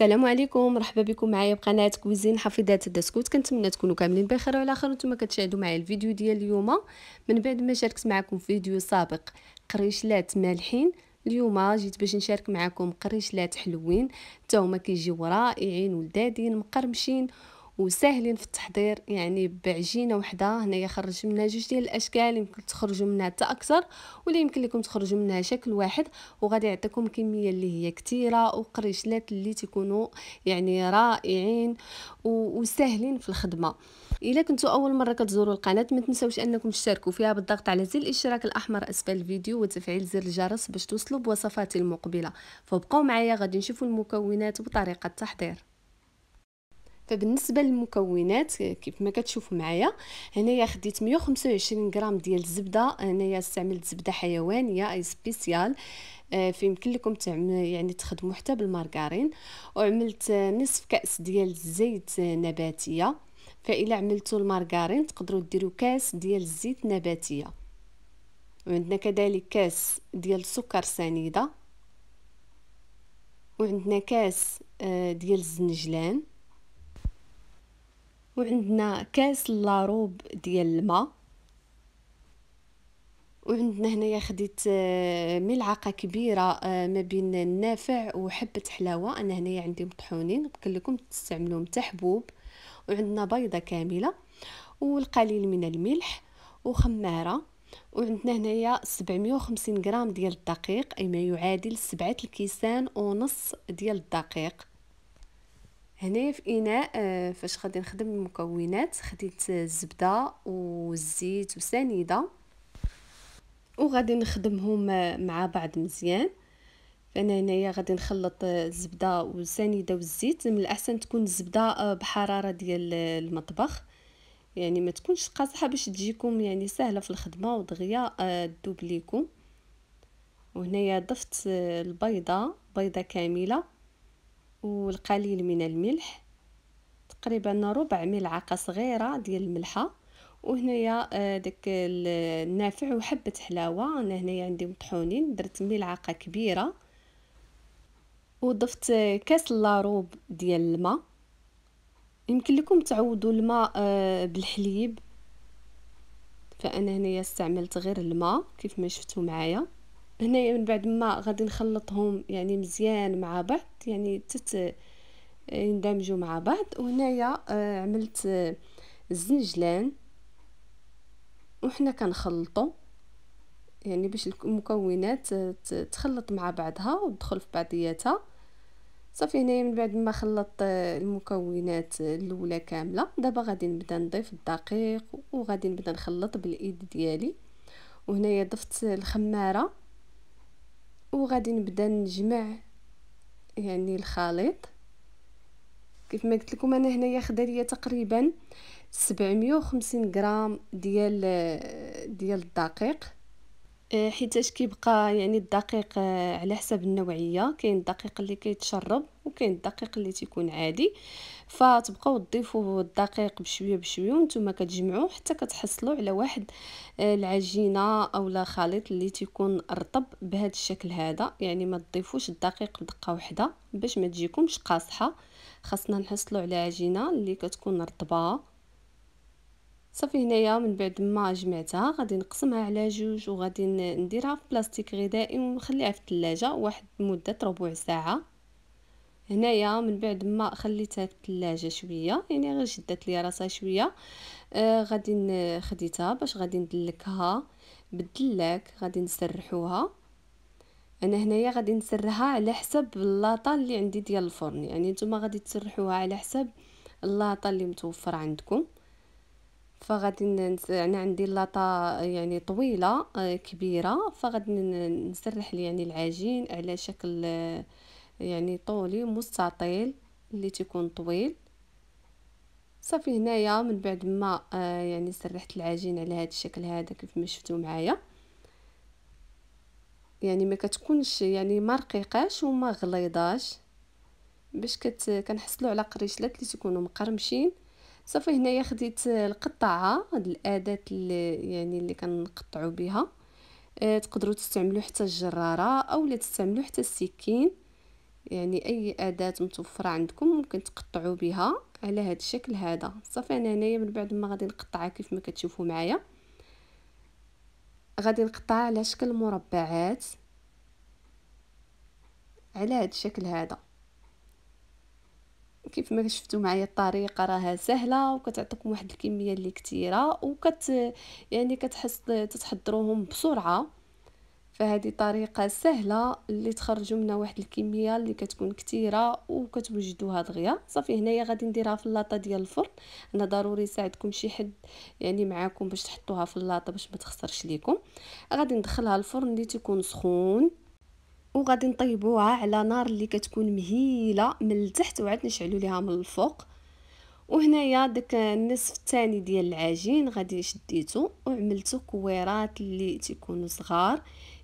السلام عليكم مرحبا بكم معايا بقناه كوزين حفيدات الدسكوت كنتمنى تكونوا كاملين بخير وعلى خير وانتم كتشاهدوا معايا الفيديو ديال اليوم من بعد ما شاركت معكم في فيديو سابق قريشلات مالحين اليوم جيت باش نشارك معكم قريشلات حلوين حتى هما كيجيو رائعين ولذاذين مقرمشين وساهلين في التحضير يعني بعجينه وحده هنايا خرج منها جوج ديال الاشكال يمكن تخرجوا منها حتى اكثر ولا يمكن لكم تخرجوا منها شكل واحد وغادي يعطيكم كميه اللي هي كثيره وقريشلات اللي تكونوا يعني رائعين وساهلين في الخدمه الا كنتوا اول مره كتزوروا القناه ما تنساوش انكم تشتركوا فيها بالضغط على زر الاشتراك الاحمر اسفل الفيديو وتفعيل زر الجرس باش توصلوا بوصفاتي المقبله فبقوا معايا غادي نشوفوا المكونات وطريقه التحضير فبالنسبه للمكونات آه، كيف ما كتشوفوا معايا هنايا خديت 125 غرام ديال الزبده هنايا استعملت زبده حيوانيه اي آه، سبيسيال آه، فيمكن لكم يعني تخدموا حتى بالمارغرين وعملت نصف كاس ديال الزيت نباتيه فإلا عملتوا المارغرين تقدروا ديروا كاس ديال الزيت نباتيه وعندنا كذلك كاس ديال السكر سنيده وعندنا كاس ديال الزنجلان وعندنا كاس لاروب ديال الماء وعندنا هنايا خديت آه، ملعقه كبيره آه، ما بين النافع وحبه حلاوه انا هنايا عندي مطحونين يمكن لكم تستعملوهم حتى حبوب وعندنا بيضه كامله والقليل من الملح وخماره وعندنا هنايا 750 غرام ديال الدقيق اي ما يعادل سبعة الكيسان ونص ديال الدقيق هنايا في اناء آه، فاش غادي نخدم المكونات خديت الزبده والزيت والسنيده وغادي نخدمهم آه، مع بعض مزيان فانا هنايا غادي نخلط آه، الزبده والسنيده والزيت من الاحسن تكون الزبده بحراره ديال المطبخ يعني ما تكونش قاصحه باش تجيكم يعني سهله في الخدمه ودغيا دوب ليكم وهنايا ضفت البيضه بيضه كامله والقليل من الملح تقريبا ربع ملعقه صغيره ديال الملحه وهنايا آه، داك النافع وحبه حلاوه انا هنايا عندي مطحونين درت ملعقه كبيره وضفت آه، كاس لاروب ديال الماء يمكن لكم تعودوا الماء آه، بالحليب فانا هنايا استعملت غير الماء كيف ما شفتوا معايا هنا من بعد ما غادي نخلطهم يعني مزيان مع بعض يعني تت يندمجوا مع بعض وهنايا آه، عملت آه، الزنجلان وحنا كنخلطو يعني باش المكونات آه، تخلط مع بعضها وتدخل في بعضياتها صافي هنايا من بعد ما خلطت المكونات الاولى كامله دابا غادي نبدا نضيف الدقيق وغادي نبدا نخلط بالايد ديالي وهنايا ضفت الخماره وغادي نبدا نجمع يعني الخليط كيف ما قلت لكم انا هنايا خدا ليا تقريبا 750 غرام ديال ديال الدقيق آه، حيتاش كيبقى يعني الدقيق آه، على حسب النوعيه كاين الدقيق اللي كيتشرب وكاين الدقيق اللي تيكون عادي فتبقاو تضيفوا الدقيق بشويه بشويه وانتم كتجمعوه حتى كتحصلوا على واحد آه، العجينه اولا خليط اللي تيكون رطب بهذا الشكل هذا يعني ما تضيفوش الدقيق بدقه واحده باش ما تجيكمش قاصحه خاصنا نحصلوا على عجينه اللي كتكون رطبه صافي هنايا من بعد ما جمعتها غادي نقسمها على جوج وغادي نديرها في بلاستيك غذائي ونخليها في الثلاجه واحد مده ربع ساعه هنايا من بعد ما خليتها في الثلاجه شويه يعني غير شدت لي راسها شويه آه غادي خديتها باش غادي ندلكها بالدلاك غادي نسرحوها انا هنايا غادي نسرها على حسب اللاطه اللي عندي ديال الفرن يعني نتوما غادي تسرحوها على حسب اللاطه اللي متوفر عندكم فغادي انا يعني عندي لاطا يعني طويله آه، كبيره فغادي نسرح لي يعني العجين على شكل آه، يعني طولي مستطيل اللي تيكون طويل صافي هنايا من بعد ما آه، يعني سرحت العجين على هذا الشكل هذا كيف ما شفتوا معايا يعني ما كتكونش يعني ما رقيقاش وما غليضاش باش كت كنحصلوا على قريشلات اللي تيكونوا مقرمشين صافي هنايا خديت القطاعه هاد الاداه اللي يعني اللي كنقطعوا بها آه، تقدروا تستعملوا حتى الجراره اولا تستعملوا حتى السكين يعني اي اداه متوفره عندكم ممكن تقطعوا بها على هذا الشكل هذا صافي انا هنايا من بعد ما غادي نقطعها كيف ما كتشوفوا معايا غادي نقطعها على شكل مربعات على هذا الشكل هذا كيف ما شفتوا معايا الطريقه راها سهله وكتعطيكم واحد الكميه اللي كثيره وكت يعني كتحس تتحضروهم بسرعه فهذه طريقه سهله اللي تخرجوا منها واحد الكميه اللي كتكون كثيره وكتوجدوها دغيا صافي هنايا غادي نديرها في اللاطه ديال الفرن انا ضروري يساعدكم شي حد يعني معاكم باش تحطوها في اللاطه باش ما تخسرش ليكم غادي ندخلها الفرن اللي تيكون سخون وغادي نطيبوها على نار اللي كتكون مهيله من التحت وعاد نشعلو ليها من الفوق وهنايا داك النصف الثاني ديال العجين غادي شديته وعملته كويرات اللي تيكونوا صغار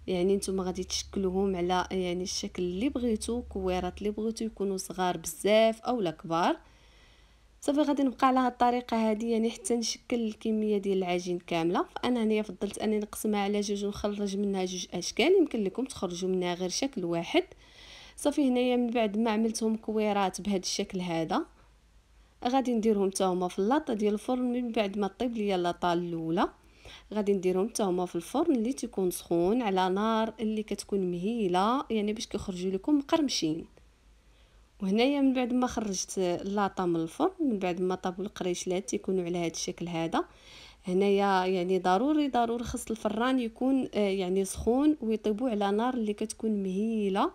يعني نتوما غادي تشكلوهم على يعني الشكل اللي بغيتو كويرات اللي بغيتو يكونوا صغار بزاف اولا كبار صافي غادي نبقى على هاد الطريقه هادي يعني حتى نشكل الكميه ديال العجين كامله فانا هنايا فضلت اني نقسمها على جوج ونخرج منها جوج اشكال يمكن لكم تخرجوا منها غير شكل واحد صافي هنايا من بعد ما عملتهم كويرات بهذا الشكل هذا غادي نديرهم حتى هما في اللاطه ديال الفرن من بعد ما طيب ليا اللاطه الاولى غادي نديرهم حتى هما في الفرن اللي تيكون سخون على نار اللي كتكون مهيله يعني باش كيخرجوا لكم مقرمشين وهنايا من بعد ما خرجت اللاطه من الفرن من بعد ما طابوا القريشلات يكونوا على هذا الشكل هذا هنايا يعني ضروري ضروري خص الفران يكون آه، يعني سخون ويطيبوا على نار اللي كتكون مهيله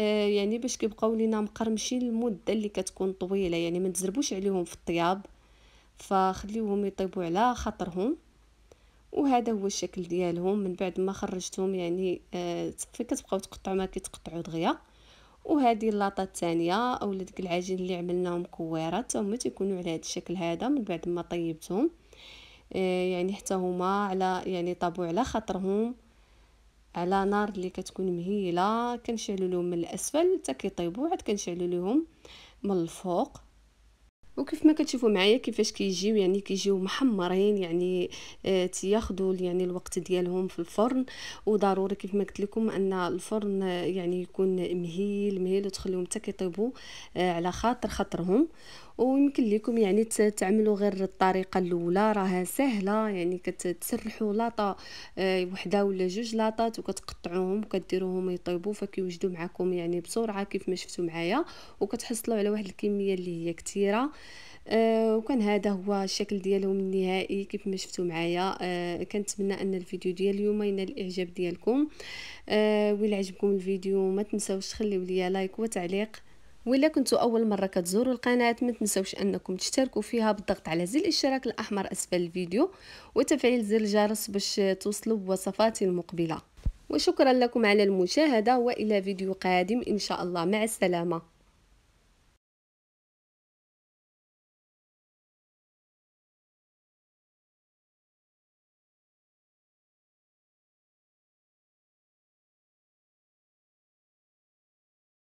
آه، يعني باش كيبقاو لينا مقرمشين المده اللي كتكون طويله يعني ما تزربوش عليهم في الطياب فخليوهم يطيبوا على خاطرهم وهذا هو الشكل ديالهم من بعد ما خرجتهم يعني آه كتبقاو تقطعوا ما كيتقطعوا دغيا وهذه اللاطه الثانيه اولا ديك العجين اللي عملناهم كويرات هما تيكونوا على هذا الشكل هذا من بعد ما طيبتهم آه، يعني حتى هما على يعني طابو على خاطرهم على نار اللي كتكون مهيله كنشعلوا لهم من الاسفل حتى كيطيبوا عاد كنشعلوا لهم من الفوق وكيف ما كتشوفوا معايا كيفاش كيجيو يعني كيجيو محمرين يعني آه، تياخذوا يعني الوقت ديالهم في الفرن وضروري كيف ما قلت لكم ان الفرن آه، يعني يكون مهيل مهيل وتخليهم حتى كيطيبوا آه، على خاطر خاطرهم ويمكن لكم يعني تعملوا غير الطريقه الاولى راها سهله يعني كتسرحوا لاطه آه، وحده ولا جوج لاطات وكتقطعوهم وكديروهم يطيبوا فكيوجدوا معكم يعني بسرعه كيف ما شفتوا معايا وكتحصلوا على واحد الكميه اللي هي كثيره آه، وكان هذا هو الشكل ديالهم النهائي كيف ما شفتوا معايا آه، كنتمنى ان الفيديو ديال اليوم ينال الاعجاب ديالكم ويلعجبكم عجبكم الفيديو ما تنساوش تخليو ليا لايك وتعليق وإلا كنتوا أول مرة كتزوروا القناة ما تنسوش أنكم تشتركوا فيها بالضغط على زر الاشتراك الأحمر أسفل الفيديو وتفعيل زر الجرس باش توصلوا بوصفاتي المقبلة وشكرا لكم على المشاهدة وإلى فيديو قادم إن شاء الله مع السلامة